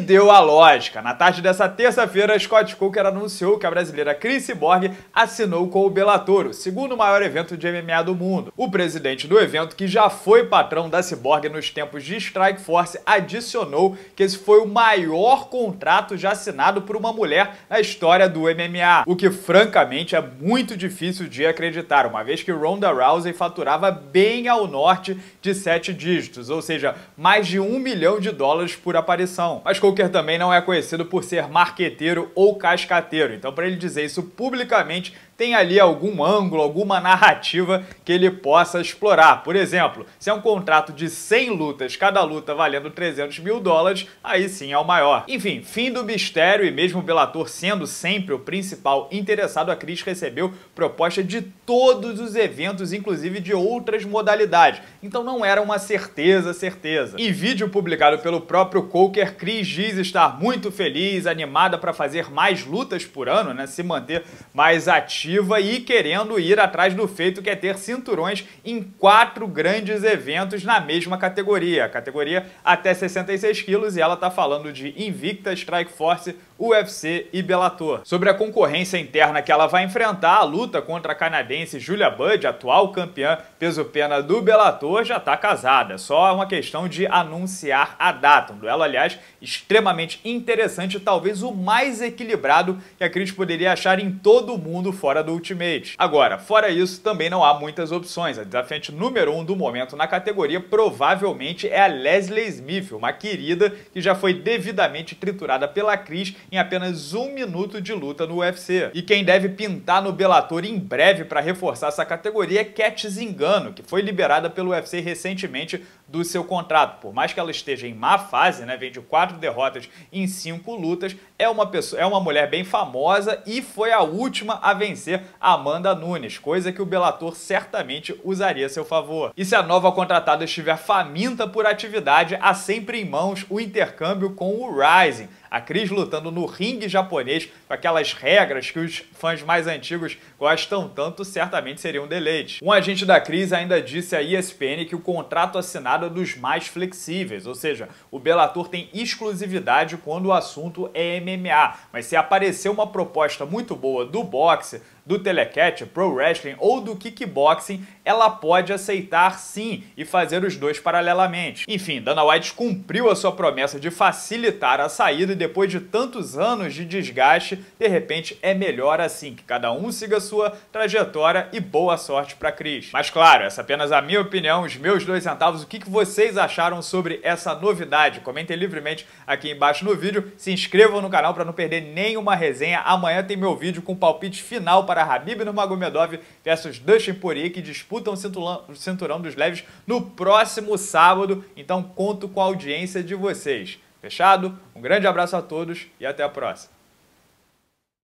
deu a lógica. Na tarde dessa terça-feira, Scott Coker anunciou que a brasileira Chris Borg assinou com o Bellator, o segundo maior evento de MMA do mundo. O presidente do evento, que já foi patrão da Cyborg nos tempos de Strike Force, adicionou que esse foi o maior contrato já assinado por uma mulher na história do MMA, o que francamente é muito difícil de acreditar, uma vez que Ronda Rousey faturava bem ao norte de sete dígitos, ou seja, mais de um milhão de dólares por aparição. Mas Coker também não é conhecido por ser marqueteiro ou cascateiro, então para ele dizer isso publicamente tem ali algum ângulo, alguma narrativa que ele possa explorar. Por exemplo, se é um contrato de 100 lutas, cada luta valendo 300 mil dólares, aí sim é o maior. Enfim, fim do mistério e mesmo o Bellator sendo sempre o principal interessado, a Cris recebeu proposta de todos os eventos, inclusive de outras modalidades. Então não era uma certeza, certeza. Em vídeo publicado pelo próprio Coker, Cris diz estar muito feliz, animada para fazer mais lutas por ano, né, se manter mais ativa e querendo ir atrás do feito que é ter cinturões em quatro grandes eventos na mesma categoria, a categoria até 66 quilos, e ela está falando de Invicta, Strike Force, UFC e Bellator. Sobre a concorrência interna que ela vai enfrentar, a luta contra a canadense Julia Budd, atual campeã peso-pena do Bellator, já está casada. Só é uma questão de anunciar a data. Um duelo, aliás, extremamente interessante, talvez o mais equilibrado que a Cris poderia achar em todo o mundo fora do Ultimate. Agora, fora isso, também não há muitas opções. A desafiante número 1 um do momento na categoria provavelmente é a Leslie Smith, uma querida que já foi devidamente triturada pela Cris em apenas um minuto de luta no UFC. E quem deve pintar no Bellator em breve para reforçar essa categoria é Cat Zingano, que foi liberada pelo UFC recentemente do seu contrato. Por mais que ela esteja em má fase, né, vem de quatro derrotas em cinco lutas, é uma, pessoa, é uma mulher bem famosa e foi a última a vencer Amanda Nunes, coisa que o Bellator certamente usaria a seu favor. E se a nova contratada estiver faminta por atividade, há sempre em mãos o intercâmbio com o Rising, a Cris lutando no ringue japonês, com aquelas regras que os fãs mais antigos gostam tanto, certamente seria um deleite. Um agente da crise ainda disse à ESPN que o contrato assinado é dos mais flexíveis, ou seja, o Bellator tem exclusividade quando o assunto é MMA, mas se aparecer uma proposta muito boa do boxe, do telecatch, Pro Wrestling ou do Kickboxing, ela pode aceitar sim e fazer os dois paralelamente. Enfim, Dana White cumpriu a sua promessa de facilitar a saída e depois de tantos anos de desgaste, de repente é melhor assim, que cada um siga sua trajetória e boa sorte para Chris. Mas claro, essa é apenas a minha opinião, os meus dois centavos, o que, que vocês acharam sobre essa novidade? Comentem livremente aqui embaixo no vídeo, se inscrevam no canal para não perder nenhuma resenha, amanhã tem meu vídeo com palpite final para para Habib Nurmagomedov versus Dustin Poirier, que disputam o cinturão dos leves no próximo sábado. Então conto com a audiência de vocês. Fechado? Um grande abraço a todos e até a próxima.